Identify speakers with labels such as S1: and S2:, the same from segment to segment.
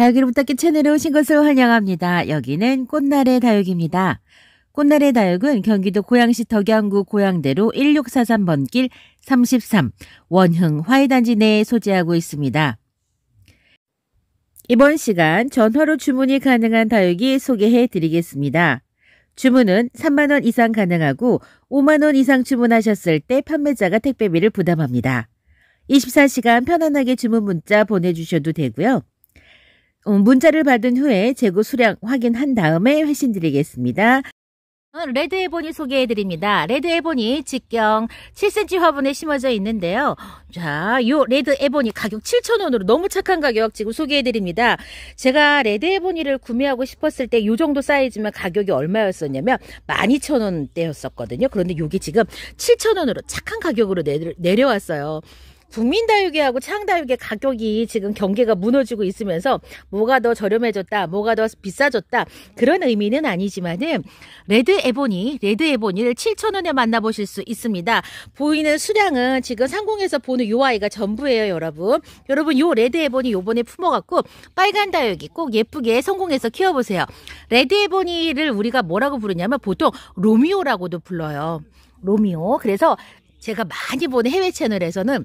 S1: 다육이로 부탁해 채널에 오신 것을 환영합니다. 여기는 꽃날의 다육입니다. 꽃날의 다육은 경기도 고양시 덕양구 고양대로 1643번 길33 원흥 화훼단지 내에 소재하고 있습니다. 이번 시간 전화로 주문이 가능한 다육이 소개해 드리겠습니다. 주문은 3만원 이상 가능하고 5만원 이상 주문하셨을 때 판매자가 택배비를 부담합니다. 24시간 편안하게 주문 문자 보내주셔도 되고요. 어, 문자를 받은 후에 재고 수량 확인한 다음에 회신 드리겠습니다. 어, 레드 에보니 소개해 드립니다. 레드 에보니 직경 7cm 화분에 심어져 있는데요. 자, 요 레드 에보니 가격 7,000원으로 너무 착한 가격 지금 소개해 드립니다. 제가 레드 에보니를 구매하고 싶었을 때 요 정도 사이즈면 가격이 얼마였었냐면 12,000원대였었거든요. 그런데 요게 지금 7,000원으로 착한 가격으로 내려왔어요. 국민다육이하고 창다육의 가격이 지금 경계가 무너지고 있으면서 뭐가 더 저렴해졌다, 뭐가 더 비싸졌다 그런 의미는 아니지만은 레드 에보니, 레드 에보니를 7천원에 만나보실 수 있습니다. 보이는 수량은 지금 상공에서 보는 요 아이가 전부예요, 여러분. 여러분 요 레드 에보니 요번에 품어갖고 빨간 다육이 꼭 예쁘게 성공해서 키워보세요. 레드 에보니를 우리가 뭐라고 부르냐면 보통 로미오라고도 불러요. 로미오. 그래서 제가 많이 보는 해외 채널에서는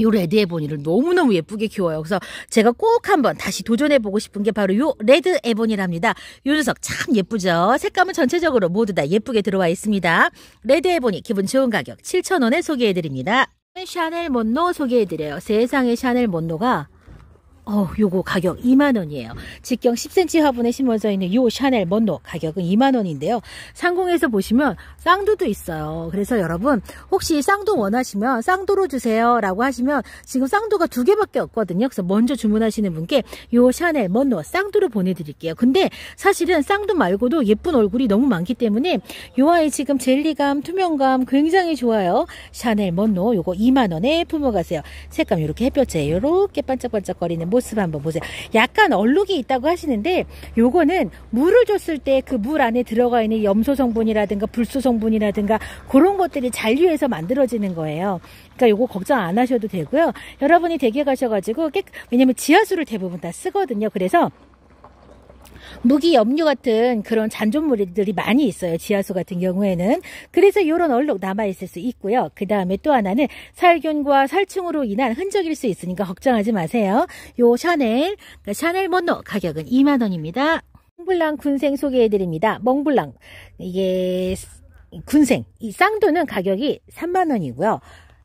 S1: 요 레드 에보니를 너무너무 예쁘게 키워요. 그래서 제가 꼭 한번 다시 도전해보고 싶은 게 바로 요 레드 에보니랍니다. 요 녀석 참 예쁘죠? 색감은 전체적으로 모두 다 예쁘게 들어와 있습니다. 레드 에보니 기분 좋은 가격 7,000원에 소개해드립니다. 샤넬 몬노 소개해드려요. 세상에 샤넬 몬노가 어, 요거 가격 2만원이에요. 직경 10cm 화분에 심어져 있는 요 샤넬 먼노 가격은 2만원인데요. 상공에서 보시면 쌍두도 있어요. 그래서 여러분 혹시 쌍두 원하시면 쌍두로 주세요 라고 하시면 지금 쌍두가 두 개밖에 없거든요. 그래서 먼저 주문하시는 분께 요 샤넬 먼노 쌍두를 보내드릴게요. 근데 사실은 쌍두 말고도 예쁜 얼굴이 너무 많기 때문에 요 아이 지금 젤리감, 투명감 굉장히 좋아요. 샤넬 먼노 요거 2만원에 품어가세요. 색감 이렇게 햇볕에 이렇게 반짝반짝거리는 모습 한번 보세요. 약간 얼룩이 있다고 하시는데 요거는 물을 줬을 때 그 물 안에 들어가 있는 염소 성분이라든가 불소 성분이라든가 그런 것들이 잔류해서 만들어지는 거예요. 그러니까 요거 걱정 안 하셔도 되고요. 여러분이 대기 가셔가지고 깨 왜냐면 지하수를 대부분 다 쓰거든요. 그래서 무기 염류 같은 그런 잔존물들이 많이 있어요. 지하수 같은 경우에는. 그래서 이런 얼룩 남아있을 수 있고요. 그 다음에 또 하나는 살균과 살충으로 인한 흔적일 수 있으니까 걱정하지 마세요. 요 샤넬, 그러니까 샤넬 모노 가격은 2만원입니다. 몽블랑 군생 소개해드립니다. 몽블랑 이게 군생 이 쌍두는 가격이 3만 원이고요.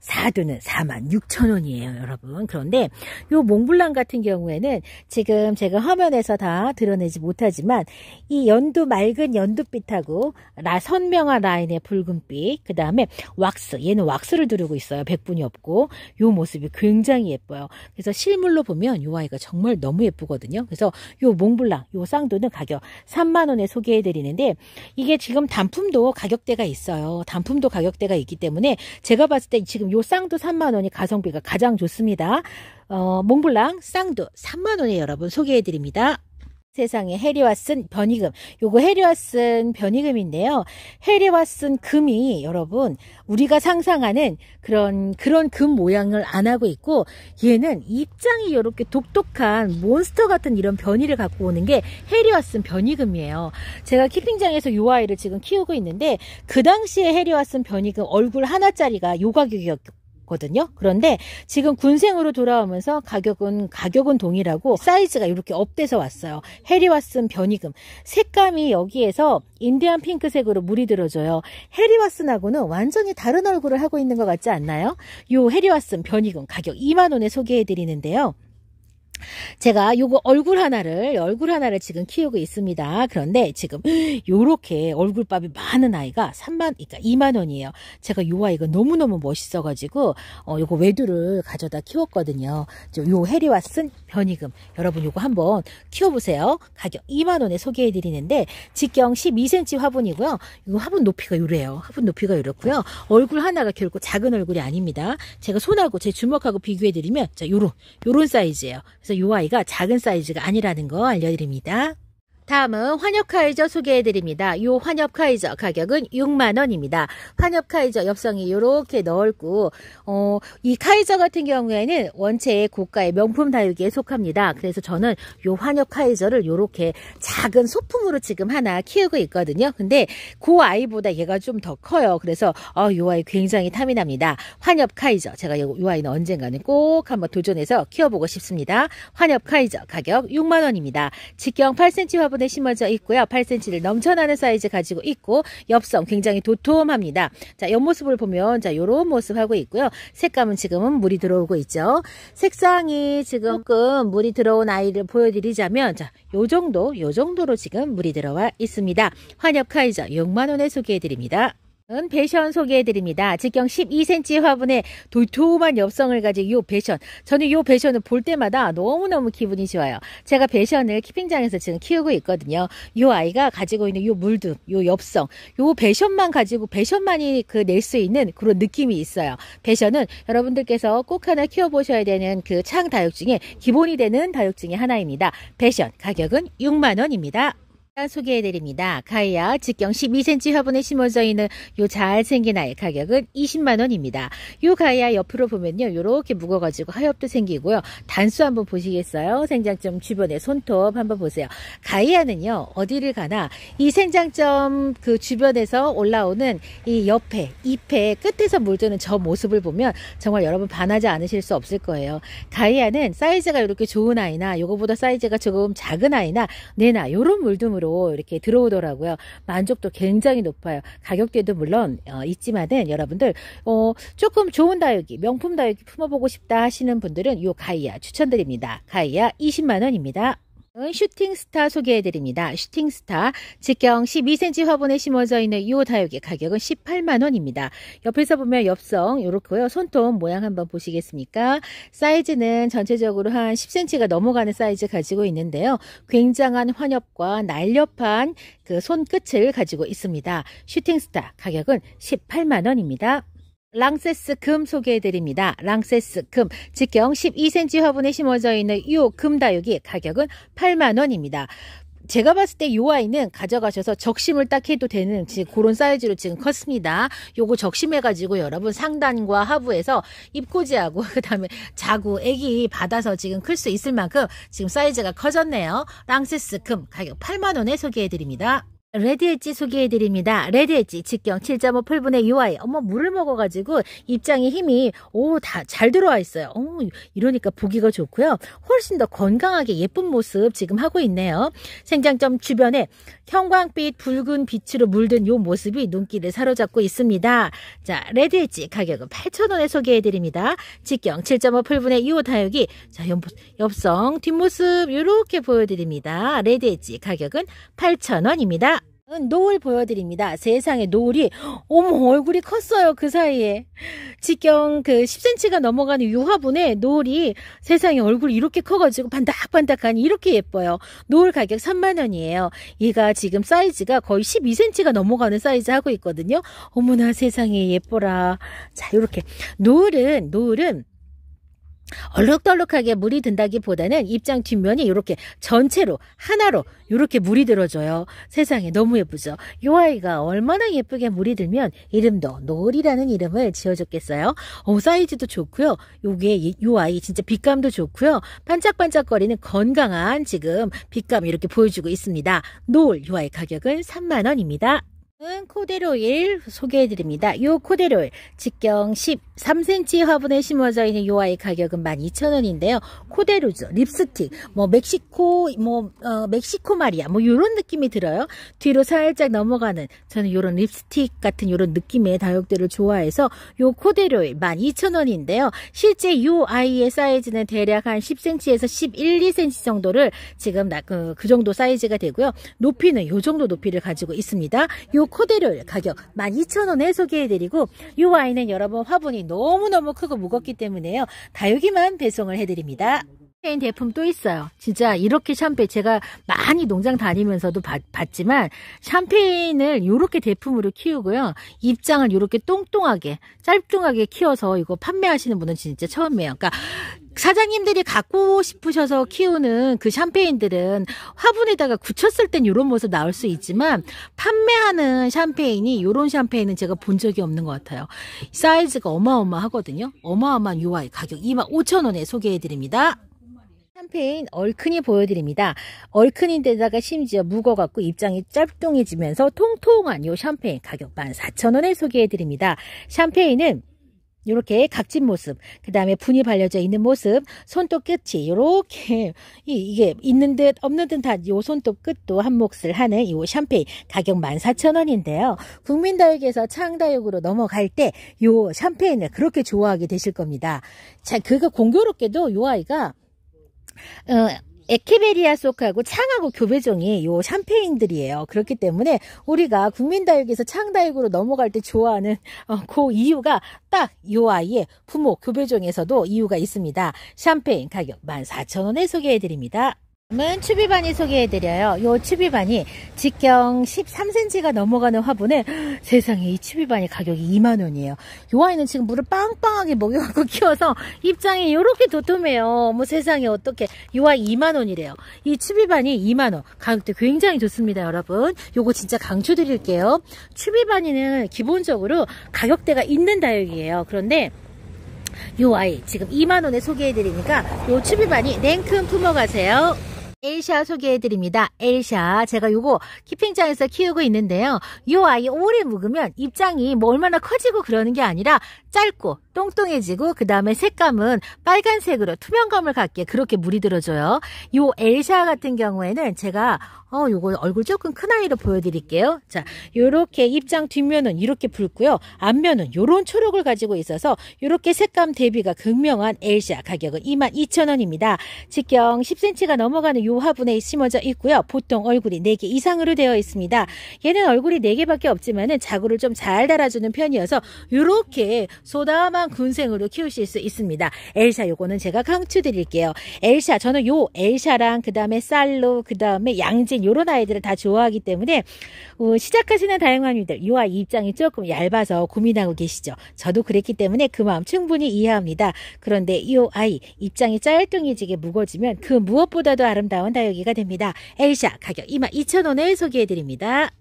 S1: 4두는 4만 6천 원이에요, 여러분. 그런데 이 몽블랑 같은 경우에는 지금 제가 화면에서 다 드러내지 못하지만 이 연두 맑은 연두빛하고 라 선명한 라인의 붉은빛, 그 다음에 왁스, 얘는 왁스를 두르고 있어요. 백분이 없고 이 모습이 굉장히 예뻐요. 그래서 실물로 보면 이 아이가 정말 너무 예쁘거든요. 그래서 이 몽블랑, 요 쌍두는 가격 3만 원에 소개해드리는데 이게 지금 단품도 가격대가 있어요. 단품도 가격대가 있기 때문에 제가 봤을 때 지금 요요 쌍두 3만원이 가성비가 가장 좋습니다. 어, 몽블랑 쌍두 3만원에 여러분 소개해드립니다. 세상에 해리와 슨 변이금. 요거 해리와 슨 변이금인데요. 해리와 슨 금이 여러분 우리가 상상하는 그런 그런 금 모양을 안 하고 있고 얘는 입장이 이렇게 독특한 몬스터 같은 이런 변이를 갖고 오는 게 해리와 슨 변이금이에요. 제가 키핑장에서 요 아이를 지금 키우고 있는데 그 당시에 해리와 슨 변이금 얼굴 하나짜리가 요 가격이었고 거든요. 그런데 지금 군생으로 돌아오면서 가격은 가격은 동일하고 사이즈가 이렇게 업돼서 왔어요. 해리 와슨 변이금 색감이 여기에서 인디안 핑크색으로 물이 들어져요 해리 와슨하고는 완전히 다른 얼굴을 하고 있는 것 같지 않나요? 요 해리 와슨 변이금 가격 2만 원에 소개해드리는데요. 제가 요거 얼굴 하나를 얼굴 하나를 지금 키우고 있습니다. 그런데 지금 요렇게 얼굴밥이 많은 아이가 3만 그러니까 2만 원이에요. 제가 요 아이가 너무너무 멋있어 가지고 어 요거 외두를 가져다 키웠거든요. 요 해리와슨 변이금 여러분 요거 한번 키워 보세요. 가격 2만 원에 소개해 드리는데 직경 12cm 화분이고요. 요 화분 높이가 요래요. 화분 높이가 요렇고요 얼굴 하나가 결코 작은 얼굴이 아닙니다. 제가 손하고 제 주먹하고 비교해 드리면 자 요런 요런 사이즈예요. 그래서 요 아이가 작은 사이즈가 아니라는 거 알려드립니다. 다음은 환엽카이저 소개해드립니다. 요 환엽카이저 가격은 6만원입니다. 환엽카이저 엽성이 이렇게 넓고 어, 이 카이저 같은 경우에는 원체 고가의 명품 다육이에 속합니다. 그래서 저는 요 환엽카이저를 이렇게 작은 소품으로 지금 하나 키우고 있거든요. 근데 그 아이보다 얘가 좀 더 커요. 그래서 어, 요 아이 굉장히 탐이 납니다. 환엽카이저 제가 요, 요 아이는 언젠가는 꼭 한번 도전해서 키워보고 싶습니다. 환엽카이저 가격 6만원입니다. 직경 8cm 화분 화분에 심어져 있고요. 8cm를 넘쳐나는 사이즈 가지고 있고 엽성 굉장히 도톰합니다. 자, 옆모습을 보면 자, 요런 모습 하고 있고요. 색감은 지금은 물이 들어오고 있죠. 색상이 지금 조금 물이 들어온 아이를 보여드리자면 자, 요 정도, 요 정도로 지금 물이 들어와 있습니다. 환엽 카이저 6만원에 소개해드립니다. 은 배션 소개해드립니다. 직경 12cm 화분에 도톰한 엽성을 가진 이 배션. 저는 이 배션을 볼 때마다 너무너무 기분이 좋아요. 제가 배션을 키핑장에서 지금 키우고 있거든요. 이 아이가 가지고 있는 이 물듬, 이 엽성, 이 배션만 가지고 배션만이 그 낼 수 있는 그런 느낌이 있어요. 배션은 여러분들께서 꼭 하나 키워보셔야 되는 그 창 다육 중에 기본이 되는 다육 중에 하나입니다. 배션 가격은 6만원입니다. 소개해드립니다. 가이아 직경 12cm 화분에 심어져 있는 요 잘생긴 알 가격은 20만원입니다. 요 가이아 옆으로 보면요. 요렇게 묵어가지고 하엽도 생기고요. 단수 한번 보시겠어요? 생장점 주변에 손톱 한번 보세요. 가이아는요. 어디를 가나 이 생장점 그 주변에서 올라오는 이 옆에 잎에 끝에서 물드는 저 모습을 보면 정말 여러분 반하지 않으실 수 없을 거예요. 가이아는 사이즈가 이렇게 좋은 아이나 요거보다 사이즈가 조금 작은 아이나 내나 요런 물듬으로 가격로 이렇게 들어오더라고요. 만족도 굉장히 높아요. 가격대도 물론 어, 있지만은 여러분들 어, 조금 좋은 다육이 명품 다육이 품어보고 싶다 하시는 분들은 요 가이아 추천드립니다. 가이아 20만 원입니다. 슈팅스타 소개해드립니다. 슈팅스타 직경 12cm 화분에 심어져 있는 이 다육이 가격은 18만원입니다. 옆에서 보면 엽성 이렇고요 손톱 모양 한번 보시겠습니까? 사이즈는 전체적으로 한 10cm가 넘어가는 사이즈 가지고 있는데요. 굉장한 환엽과 날렵한 그 손끝을 가지고 있습니다. 슈팅스타 가격은 18만원입니다. 랑세스 금 소개해드립니다. 랑세스 금, 직경 12cm 화분에 심어져 있는 이 금다육이 가격은 8만원입니다. 제가 봤을 때 이 아이는 가져가셔서 적심을 딱 해도 되는 지금 그런 사이즈로 지금 컸습니다. 요거 적심해가지고 여러분 상단과 하부에서 입꼬지하고 그 다음에 자구, 애기 받아서 지금 클 수 있을 만큼 지금 사이즈가 커졌네요. 랑세스 금 가격 8만원에 소개해드립니다. 레드엣지 소개해드립니다. 레드엣지 직경 7.5 풀분의 UI. 어머 물을 먹어가지고 입장에 힘이 오 다 잘 들어와 있어요. 오, 이러니까 보기가 좋고요. 훨씬 더 건강하게 예쁜 모습 지금 하고 있네요. 생장점 주변에 형광빛 붉은 빛으로 물든 요 모습이 눈길을 사로잡고 있습니다. 자 레드엣지 가격은 8,000원에 소개해드립니다. 직경 7.5 풀분의 2호 타역이 자 옆성 뒷모습 이렇게 보여드립니다. 레드엣지 가격은 8,000원입니다. 노을 보여드립니다. 세상에 노을이 어머 얼굴이 컸어요 그 사이에 직경 그 10cm가 넘어가는 유화분에 노을이 세상에 얼굴이 이렇게 커가지고 반딱반딱하니 이렇게 예뻐요. 노을 가격 3만 원이에요. 얘가 지금 사이즈가 거의 12cm가 넘어가는 사이즈 하고 있거든요. 어머나 세상에 예뻐라. 자 이렇게 노을은 노을은 얼룩덜룩하게 물이 든다기보다는 입장 뒷면이 이렇게 전체로 하나로 이렇게 물이 들어줘요. 세상에 너무 예쁘죠. 요 아이가 얼마나 예쁘게 물이 들면 이름도 놀이라는 이름을 지어줬겠어요. 오 어, 사이즈도 좋고요. 요게 요 아이 진짜 빛감도 좋고요. 반짝반짝거리는 건강한 지금 빛감 이렇게 보여주고 있습니다. 놀요 아이 가격은 3만 원입니다. 코데로일 소개해드립니다. 이 코데로일 직경 13cm 화분에 심어져 있는 이 아이 가격은 12,000원인데요. 코데로즈, 립스틱, 뭐 멕시코, 뭐 어, 멕시코 말이야 뭐 이런 느낌이 들어요. 뒤로 살짝 넘어가는 저는 이런 립스틱 같은 이런 느낌의 다육들을 좋아해서 이 코데로일 12,000원인데요. 실제 이 아이의 사이즈는 대략 한 10cm에서 11, 2cm 정도를 지금 그, 그 정도 사이즈가 되고요. 높이는 이 정도 높이를 가지고 있습니다. 요 코데를 가격 12,000원에 소개해드리고 이 와인은 여러분 화분이 너무너무 크고 무겁기 때문에요. 다육이만 배송을 해드립니다. 샴페인 제품 또 있어요. 진짜 이렇게 샴페인 제가 많이 농장 다니면서도 봤, 지만 샴페인을 이렇게 제품으로 키우고요. 입장을 이렇게 똥똥하게 짤뚱하게 키워서 이거 판매하시는 분은 진짜 처음이에요. 그러니까 사장님들이 갖고 싶으셔서 키우는 그 샴페인들은 화분에다가 굳혔을 땐 이런 모습 나올 수 있지만 판매하는 샴페인이 이런 샴페인은 제가 본 적이 없는 것 같아요. 사이즈가 어마어마하거든요. 어마어마한 UI 가격 25,000원에 소개해드립니다. 캠페인 얼큰이 보여드립니다. 얼큰인데다가 심지어 무거갖고 워 입장이 짧뚱해지면서 통통한 요 샴페인 가격 14,000원에 소개해드립니다. 샴페인은 이렇게 각진 모습, 그 다음에 분이 발려져 있는 모습, 손톱 끝이 이렇게 이게 있는 듯 없는 듯한 이 손톱 끝도 한 몫을 하는 이 샴페인 가격 14,000원인데요. 국민다육에서 창다육으로 넘어갈 때 이 샴페인을 그렇게 좋아하게 되실 겁니다. 자, 그거 공교롭게도 이 아이가 어, 에케베리아 속하고 창하고 교배종이 요 샴페인들이에요. 그렇기 때문에 우리가 국민다육에서 창다육으로 넘어갈 때 좋아하는 어, 그 이유가 딱 요 아이의 부모 교배종에서도 이유가 있습니다. 샴페인 가격 14,000원에 소개해드립니다. 다음은 추비바니 소개해드려요. 요 추비바니 직경 13cm가 넘어가는 화분에 세상에 이 추비바니 가격이 2만원이에요. 요 아이는 지금 물을 빵빵하게 먹여갖고 키워서 입장이 요렇게 도톰해요. 뭐 세상에 어떻게 요 아이 2만원이래요. 이 추비바니 2만원 가격도 굉장히 좋습니다 여러분. 요거 진짜 강추드릴게요. 추비바니는 기본적으로 가격대가 있는 다육이에요. 그런데 요 아이 지금 2만원에 소개해드리니까 요 추비바니 냉큼 품어가세요. 엘샤 소개해드립니다. 엘샤. 제가 요거 키핑장에서 키우고 있는데요. 요 아이 오래 묵으면 입장이 뭐 얼마나 커지고 그러는 게 아니라 짧고 똥똥해지고 그 다음에 색감은 빨간색으로 투명감을 갖게 그렇게 물이 들어줘요. 요 엘샤 같은 경우에는 제가 어 요거 얼굴 조금 큰 아이로 보여드릴게요. 자 요렇게 입장 뒷면은 이렇게 붉고요. 앞면은 요런 초록을 가지고 있어서 요렇게 색감 대비가 극명한 엘샤 가격은 22,000원입니다. 직경 10cm가 넘어가는 요 화분에 심어져 있고요. 보통 얼굴이 4개 이상으로 되어 있습니다. 얘는 얼굴이 4개밖에 없지만은 자구를 좀 잘 달아주는 편이어서 요렇게 소다만 건강한 군생으로 키우실 수 있습니다. 엘샤 요거는 제가 강추드릴게요. 엘샤 저는 요 엘샤랑 그 다음에 쌀로 그 다음에 양진 요런 아이들을 다 좋아하기 때문에 어, 시작하시는 다양한이들 요 아이 입장이 조금 얇아서 고민하고 계시죠. 저도 그랬기 때문에 그 마음 충분히 이해합니다. 그런데 요 아이 입장이 짤뚱이지게 무거워지면 그 무엇보다도 아름다운 다육이가 됩니다. 엘샤 가격 2 2 0 0 0원을 소개해드립니다.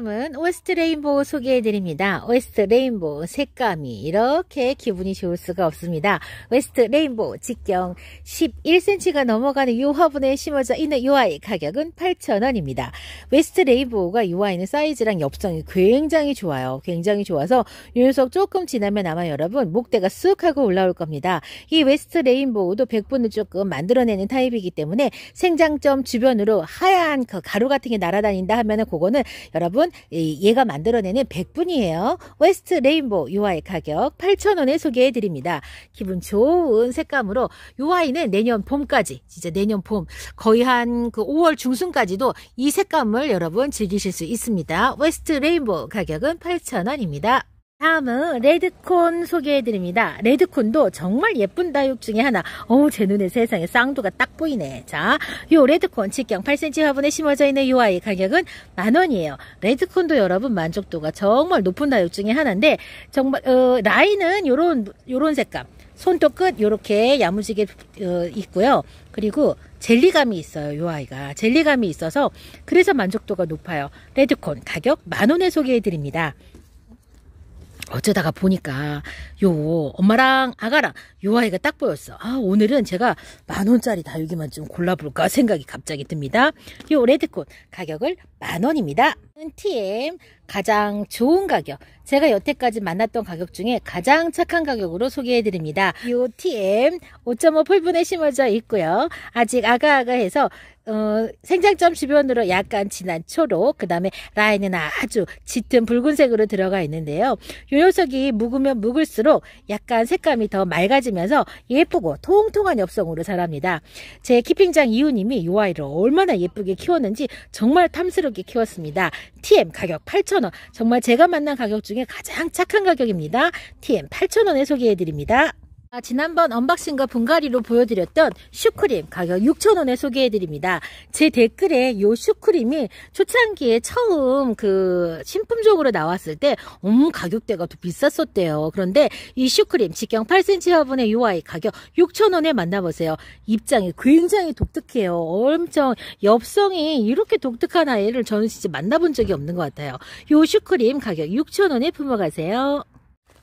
S1: 다음은 웨스트 레인보우 소개해드립니다. 웨스트 레인보우 색감이 이렇게 기분이 좋을 수가 없습니다. 웨스트 레인보우 직경 11cm가 넘어가는 이 화분에 심어져 있는 이 아이 가격은 8,000원입니다. 웨스트 레인보우가 이 아이는 사이즈랑 엽성이 굉장히 좋아요. 굉장히 좋아서 이 녀석 조금 지나면 아마 여러분 목대가 쑥 하고 올라올 겁니다. 이 웨스트 레인보우도 1 0 0분을 조금 만들어내는 타입이기 때문에 생장점 주변으로 하얀 그 가루 같은 게 날아다닌다 하면은 그거는 여러분 물론 얘가 만들어내는 100분이에요. 웨스트 레인보우 이 아이 가격 8,000원에 소개해드립니다. 기분 좋은 색감으로 이 아이는 내년 봄까지 진짜 내년 봄 거의 한 그 5월 중순까지도 이 색감을 여러분 즐기실 수 있습니다. 웨스트 레인보우 가격은 8,000원입니다. 다음은 레드콘 소개해드립니다. 레드콘도 정말 예쁜 다육 중에 하나. 어우 제 눈에 세상에 쌍두가딱 보이네. 자, 요 레드콘 직경 8cm 화분에 심어져 있는 요 아이 가격은 만원이에요. 레드콘도 여러분 만족도가 정말 높은 다육 중에 하나인데 정말 어, 라인은 요런 요런 색감. 손톱 끝 요렇게 야무지게 어, 있고요. 그리고 젤리감이 있어요. 요 아이가 젤리감이 있어서 그래서 만족도가 높아요. 레드콘 가격 만원에 소개해드립니다. 어쩌다가 보니까 요 엄마랑 아가랑 요 아이가 딱 보였어. 아 오늘은 제가 만원짜리 다육이만 좀 골라볼까 생각이 갑자기 듭니다. 요 레드콘 가격을 만원입니다. TM 가장 좋은 가격 제가 여태까지 만났던 가격 중에 가장 착한 가격으로 소개해 드립니다 이 TM 5.5 풀분에 심어져 있고요 아직 아가아가해서 어, 생장점 주변으로 약간 진한 초록 그 다음에 라인은 아주 짙은 붉은색으로 들어가 있는데요 요 녀석이 묵으면 묵을수록 약간 색감이 더 맑아지면서 예쁘고 통통한 엽성으로 자랍니다 제 키핑장 이웃님이 요 아이를 얼마나 예쁘게 키웠는지 정말 탐스럽게 키웠습니다 TM 가격 8,000원. 정말 제가 만난 가격 중에 가장 착한 가격입니다. TM 8,000원에 소개해드립니다. 아, 지난번 언박싱과 분갈이로 보여드렸던 슈크림 가격 6,000원에 소개해드립니다. 제 댓글에 이 슈크림이 초창기에 처음 그 신품적으로 나왔을 때 음, 가격대가 더 비쌌었대요. 그런데 이 슈크림 직경 8cm 화분의 UI 가격 6,000원에 만나보세요. 입장이 굉장히 독특해요. 엄청 엽성이 이렇게 독특한 아이를 저는 진짜 만나본 적이 없는 것 같아요. 이 슈크림 가격 6,000원에 품어가세요.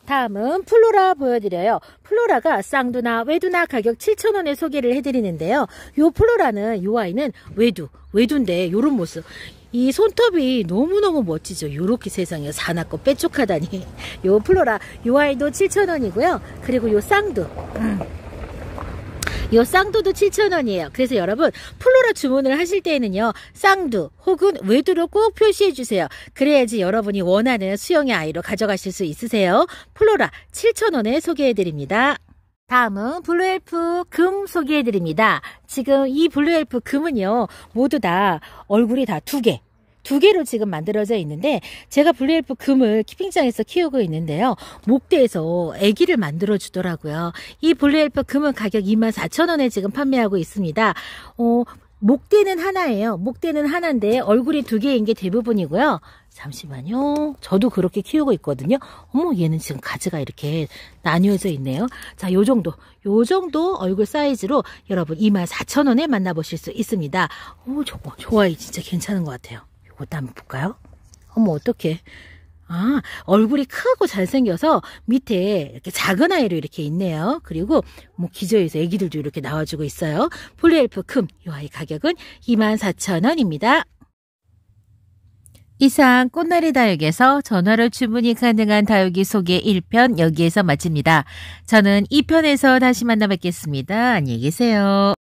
S1: 다음은 플로라 보여드려요. 플로라가 쌍두나 외두나 가격 7,000원에 소개를 해드리는데요. 요 플로라는 요 아이는 외두, 외두인데 요런 모습. 이 손톱이 너무너무 멋지죠. 요렇게 세상에 사납고 빼쪽하다니. 요 플로라 요 아이도 7,000원이고요. 그리고 요 쌍두. 음. 이 쌍두도 7,000원이에요. 그래서 여러분 플로라 주문을 하실 때에는요. 쌍두 혹은 외두로 꼭 표시해 주세요. 그래야지 여러분이 원하는 수영의 아이로 가져가실 수 있으세요. 플로라 7,000원에 소개해 드립니다. 다음은 블루엘프 금 소개해드립니다. 지금 이 블루엘프 금은요, 모두 다 얼굴이 다 두 개, 두 개로 지금 만들어져 있는데 제가 블루엘프 금을 키핑장에서 키우고 있는데요. 목대에서 애기를 만들어 주더라고요. 이 블루엘프 금은 가격 24,000원에 지금 판매하고 있습니다. 어, 목대는 하나예요. 목대는 하나인데 얼굴이 두 개인 게 대부분이고요. 잠시만요. 저도 그렇게 키우고 있거든요. 어머 얘는 지금 가지가 이렇게 나뉘어져 있네요. 자, 요 정도. 요 정도 얼굴 사이즈로 여러분 24,000원에 만나보실 수 있습니다. 오, 저거 좋아요. 진짜 괜찮은 것 같아요. 이것도 한번 볼까요? 어머 어떡해. 아, 얼굴이 크고 잘생겨서 밑에 이렇게 작은 아이로 이렇게 있네요. 그리고 뭐 기저에서 애기들도 이렇게 나와주고 있어요. 폴리엘프 금, 이 아이 가격은 24,000원입니다. 이상 꽃나리 다육에서 전화로 주문이 가능한 다육이 소개 1편 여기에서 마칩니다. 저는 2편에서 다시 만나 뵙겠습니다. 안녕히 계세요.